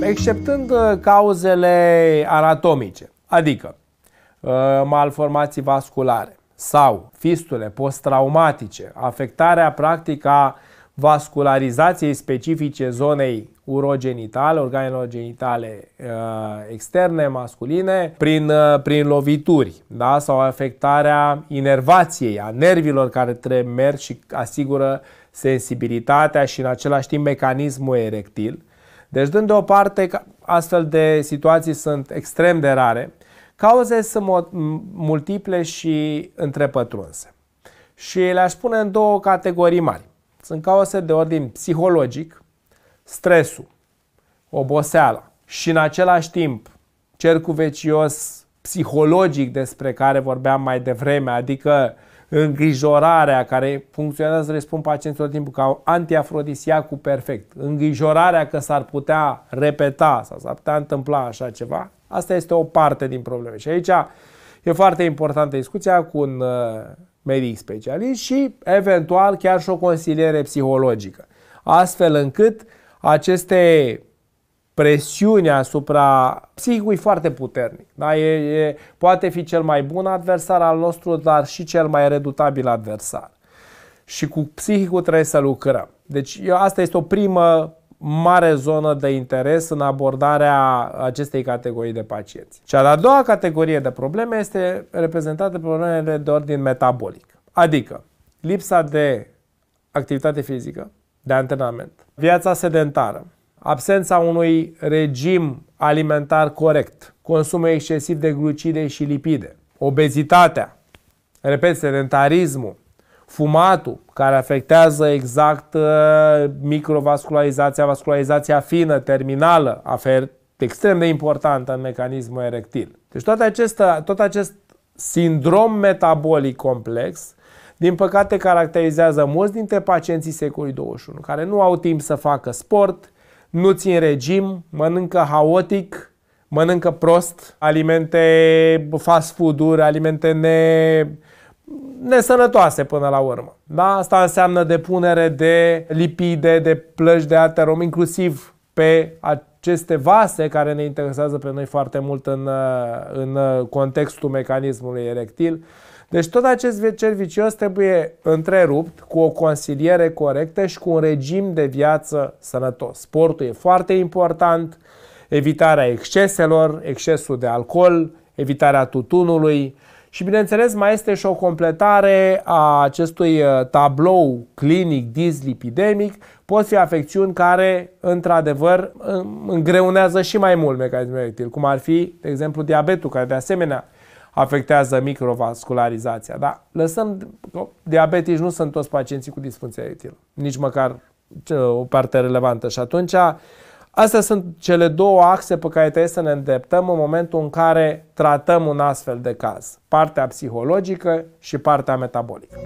Exceptând uh, cauzele anatomice, adică uh, malformații vasculare sau fistule post-traumatice, afectarea practică a vascularizației specifice zonei urogenitale, organelor genitale uh, externe, masculine, prin, uh, prin lovituri da? sau afectarea inervației, a nervilor care merg și asigură sensibilitatea și în același timp mecanismul erectil. Deci, dând parte, astfel de situații sunt extrem de rare. Cauze sunt multiple și întrepătrunse. Și le-aș pune în două categorii mari. Sunt cauze de ordin psihologic, stresul, oboseala și în același timp cercul vecios psihologic despre care vorbeam mai devreme, adică îngrijorarea care funcționează, le spun pacienților timpul, ca antiafrodisiacul perfect, îngrijorarea că s-ar putea repeta sau s-ar putea întâmpla așa ceva, asta este o parte din probleme. Și aici e foarte importantă discuția cu un uh, medic specialist și eventual chiar și o consiliere psihologică. Astfel încât aceste presiuni asupra psihicului foarte puternic. Da? E, e, poate fi cel mai bun adversar al nostru, dar și cel mai redutabil adversar. Și cu psihicul trebuie să lucrăm. Deci asta este o primă mare zonă de interes în abordarea acestei categorii de pacienți. Cea de-a doua categorie de probleme este reprezentată problemele de ordin metabolic, adică lipsa de activitate fizică, de antrenament, viața sedentară, absența unui regim alimentar corect, consumul excesiv de glucide și lipide, obezitatea, repet, sedentarismul, fumatul, care afectează exact uh, microvascularizația, vascularizația fină, terminală, afer extrem de importantă în mecanismul erectil. Deci tot acest, tot acest sindrom metabolic complex, din păcate, caracterizează mulți dintre pacienții secolului 21, care nu au timp să facă sport, nu țin regim, mănâncă haotic, mănâncă prost, alimente fast food-uri, alimente ne nesănătoase până la urmă. Da? Asta înseamnă depunere de lipide, de plăci de aterom, inclusiv pe aceste vase care ne interesează pe noi foarte mult în, uh, în uh, contextul mecanismului erectil. Deci tot acest cer vicios trebuie întrerupt cu o consiliere corectă și cu un regim de viață sănătos. Sportul e foarte important, evitarea exceselor, excesul de alcool, evitarea tutunului, și bineînțeles mai este și o completare a acestui uh, tablou clinic dislipidemic. Pot fi afecțiuni care, într-adevăr, îngreunează și mai mult mecanismul erectil, cum ar fi, de exemplu, diabetul, care de asemenea afectează microvascularizația. Dar lăsăm, diabetici nu sunt toți pacienții cu disfuncție erectilă, nici măcar o parte relevantă. Și atunci Astea sunt cele două axe pe care trebuie să ne îndreptăm în momentul în care tratăm un astfel de caz. Partea psihologică și partea metabolică.